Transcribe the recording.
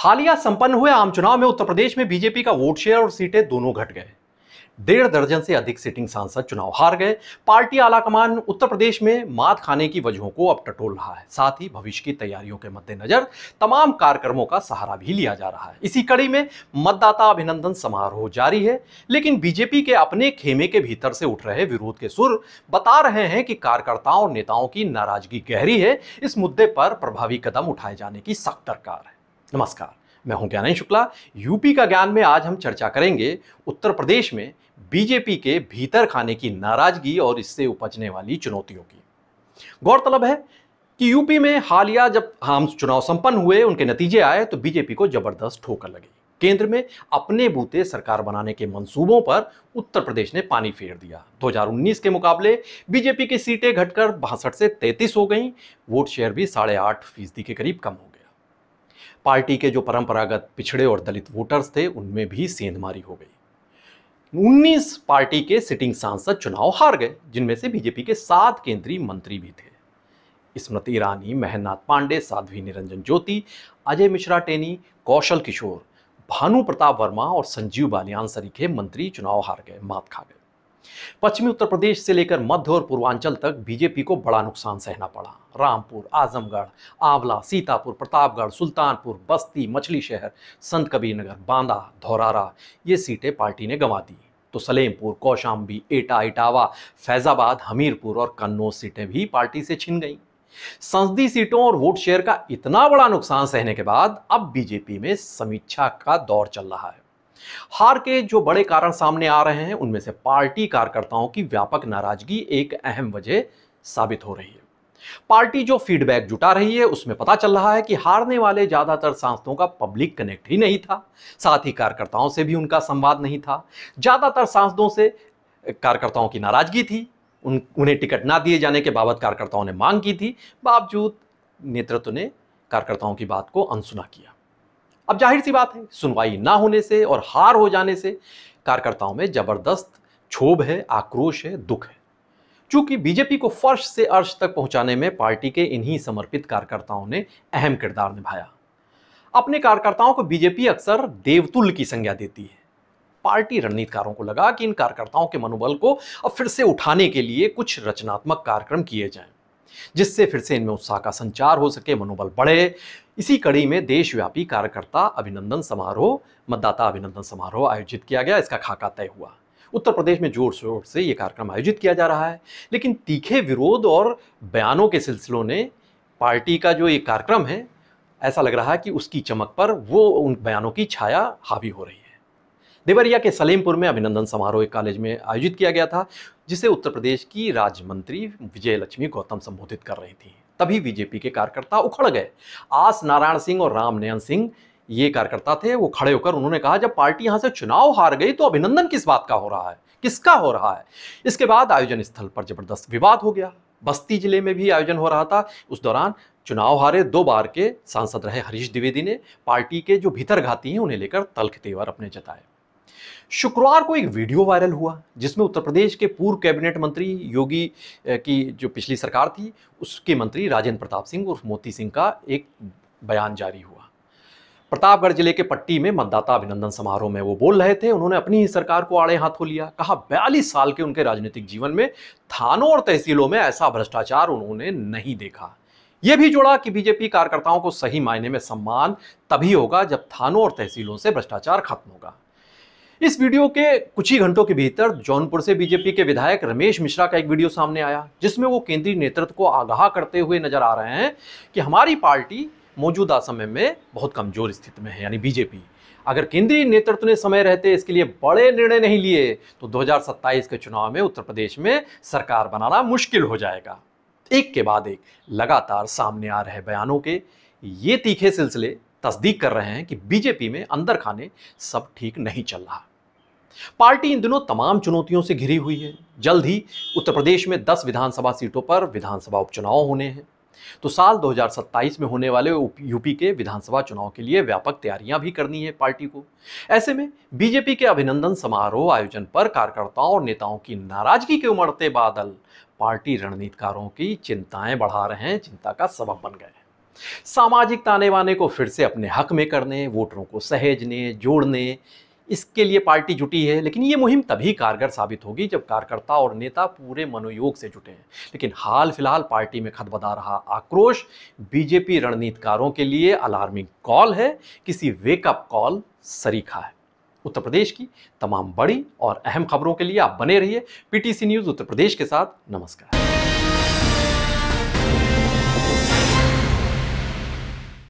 हालिया संपन्न हुए आम चुनाव में उत्तर प्रदेश में बीजेपी का वोट शेयर और सीटें दोनों घट गए डेढ़ दर्जन से अधिक सिटिंग सांसद चुनाव हार गए पार्टी आलाकमान उत्तर प्रदेश में मात खाने की वजहों को अब टटोल रहा है साथ ही भविष्य की तैयारियों के मद्देनजर तमाम कार्यक्रमों का सहारा भी लिया जा रहा है इसी कड़ी में मतदाता अभिनंदन समारोह जारी है लेकिन बीजेपी के अपने खेमे के भीतर से उठ रहे विरोध के सुर बता रहे हैं कि कार्यकर्ताओं और नेताओं की नाराजगी गहरी है इस मुद्दे पर प्रभावी कदम उठाए जाने की सख्त दरकार है नमस्कार मैं हूं ज्ञानेश शुक्ला यूपी का ज्ञान में आज हम चर्चा करेंगे उत्तर प्रदेश में बीजेपी के भीतर खाने की नाराजगी और इससे उपजने वाली चुनौतियों की गौरतलब है कि यूपी में हालिया जब हम चुनाव संपन्न हुए उनके नतीजे आए तो बीजेपी को जबरदस्त ठोकर लगी केंद्र में अपने बूते सरकार बनाने के मंसूबों पर उत्तर प्रदेश ने पानी फेर दिया 2019 के मुकाबले बीजेपी की सीटें घटकर बासठ से 33 हो गईं वोट शेयर भी साढ़े आठ फीसदी के करीब कम हो पार्टी के जो परंपरागत पिछड़े और दलित वोटर्स थे उनमें भी सेंधमारी हो गई 19 पार्टी के सिटिंग सांसद चुनाव हार गए जिनमें से बीजेपी के सात केंद्रीय मंत्री भी थे स्मृति ईरानी महनाथ पांडे साध्वी निरंजन ज्योति अजय मिश्रा टेनी कौशल किशोर भानु प्रताप वर्मा और संजीव बालियान सरीखे मंत्री चुनाव हार गए मात खा गए पश्चिमी उत्तर प्रदेश से लेकर मध्य और पूर्वांचल तक बीजेपी को बड़ा नुकसान सहना पड़ा रामपुर आजमगढ़ आंवला सीतापुर प्रतापगढ़ सुल्तानपुर बस्ती मछली शहर संत कबीर नगर बांदा धौरारा ये सीटें पार्टी ने गंवा दी तो सलेमपुर कौशाम्बी एटा इटावा फैजाबाद हमीरपुर और कन्नौज सीटें भी पार्टी से छिन गईं संसदीय सीटों और वोट शेयर का इतना बड़ा नुकसान सहने के बाद अब बीजेपी में समीक्षा का दौर चल रहा है हार के जो बड़े कारण सामने आ रहे हैं उनमें से पार्टी कार्यकर्ताओं की व्यापक नाराजगी एक अहम वजह साबित हो रही है पार्टी जो फीडबैक जुटा रही है उसमें पता चल रहा है कि हारने वाले ज्यादातर सांसदों का पब्लिक कनेक्ट ही नहीं था साथ ही कार्यकर्ताओं से भी उनका संवाद नहीं था ज्यादातर सांसदों से कार्यकर्ताओं की नाराजगी थी उन उन्हें टिकट ना दिए जाने के बाबत कार्यकर्ताओं ने मांग की थी बावजूद नेतृत्व ने कार्यकर्ताओं की बात को अनसुना किया अब जाहिर सी बात है सुनवाई ना होने से और हार हो जाने से कार्यकर्ताओं में जबरदस्त क्षोभ है आक्रोश है दुख है चूंकि बीजेपी को फर्श से अर्श तक पहुंचाने में पार्टी के इन्हीं समर्पित कार्यकर्ताओं ने अहम किरदार निभाया अपने कार्यकर्ताओं को बीजेपी अक्सर देवतुल की संज्ञा देती है पार्टी रणनीतिकारों को लगा कि इन कार्यकर्ताओं के मनोबल को अब फिर से उठाने के लिए कुछ रचनात्मक कार्यक्रम किए जाएं जिससे फिर से इनमें उत्साह का संचार हो सके मनोबल बढ़े इसी कड़ी में देशव्यापी कार्यकर्ता अभिनंदन समारोह मतदाता अभिनंदन समारोह आयोजित किया गया इसका खाका तय हुआ उत्तर प्रदेश में जोर शोर से ये कार्यक्रम आयोजित किया जा रहा है लेकिन तीखे विरोध और बयानों के सिलसिलों ने पार्टी का जो ये कार्यक्रम है ऐसा लग रहा है कि उसकी चमक पर वो उन बयानों की छाया हावी हो रही है देवरिया के सलेमपुर में अभिनंदन समारोह एक कॉलेज में आयोजित किया गया था जिसे उत्तर प्रदेश की राज्य मंत्री विजय लक्ष्मी गौतम संबोधित कर रही थी तभी बीजेपी के कार्यकर्ता उखड़ गए आस नारायण सिंह और रामनयन सिंह ये कार्यकर्ता थे वो खड़े होकर उन्होंने कहा जब पार्टी यहाँ से चुनाव हार गई तो अभिनंदन किस बात का हो रहा है किसका हो रहा है इसके बाद आयोजन स्थल पर जबरदस्त विवाद हो गया बस्ती जिले में भी आयोजन हो रहा था उस दौरान चुनाव हारे दो बार के सांसद रहे हरीश द्विवेदी ने पार्टी के जो भीतर घाती हैं उन्हें लेकर तल्ख तेवर अपने जताए शुक्रवार को एक वीडियो वायरल हुआ जिसमें उत्तर प्रदेश के पूर्व कैबिनेट मंत्री योगी की जो पिछली सरकार थी उसके मंत्री राजेंद्र प्रताप सिंह उर्फ मोती सिंह का एक बयान जारी हुआ प्रतापगढ़ जिले के पट्टी में मतदाता अभिनंदन समारोह में वो बोल रहे थे उन्होंने अपनी ही सरकार को आड़े हाथों लिया कहा बयालीस साल के उनके राजनीतिक जीवन में थानों और तहसीलों में ऐसा भ्रष्टाचार उन्होंने नहीं देखा यह भी जोड़ा कि बीजेपी कार्यकर्ताओं को सही मायने में सम्मान तभी होगा जब थानों और तहसीलों से भ्रष्टाचार खत्म होगा इस वीडियो के कुछ ही घंटों के भीतर जौनपुर से बीजेपी के विधायक रमेश मिश्रा का एक वीडियो सामने आया जिसमें वो केंद्रीय नेतृत्व को आगाह करते हुए नजर आ रहे हैं कि हमारी पार्टी मौजूदा समय में बहुत कमजोर स्थिति में है यानी बीजेपी अगर केंद्रीय नेतृत्व ने समय रहते इसके लिए बड़े निर्णय नहीं लिए तो 2027 के चुनाव में उत्तर प्रदेश में सरकार बनाना मुश्किल हो जाएगा एक के बाद एक लगातार सामने आ रहे बयानों के ये तीखे सिलसिले तस्दीक कर रहे हैं कि बीजेपी में अंदर खाने सब ठीक नहीं चल रहा पार्टी इन दिनों तमाम चुनौतियों से घिरी हुई है जल्द ही उत्तर प्रदेश में 10 विधानसभा सीटों पर विधानसभा उपचुनाव होने हैं तो साल 2027 में होने वाले यूपी के विधानसभा चुनाव के लिए व्यापक तैयारियां भी करनी है पार्टी को ऐसे में बीजेपी के अभिनंदन समारोह आयोजन पर कार्यकर्ताओं और नेताओं की नाराजगी के उमड़ते बादल पार्टी रणनीतिकारों की चिंताएं बढ़ा रहे हैं चिंता का सबब बन गए सामाजिक ताने बाने को फिर से अपने हक में करने वोटरों को सहेजने जोड़ने इसके लिए पार्टी जुटी है लेकिन ये मुहिम तभी कारगर साबित होगी जब कार्यकर्ता और नेता पूरे मनोयोग से जुटे हैं लेकिन हाल फिलहाल पार्टी में खदबदा रहा आक्रोश बीजेपी रणनीतिकारों के लिए अलार्मिंग कॉल है किसी वेकअप कॉल सरीखा है उत्तर प्रदेश की तमाम बड़ी और अहम खबरों के लिए आप बने रहिए पीटीसी न्यूज़ उत्तर प्रदेश के साथ नमस्कार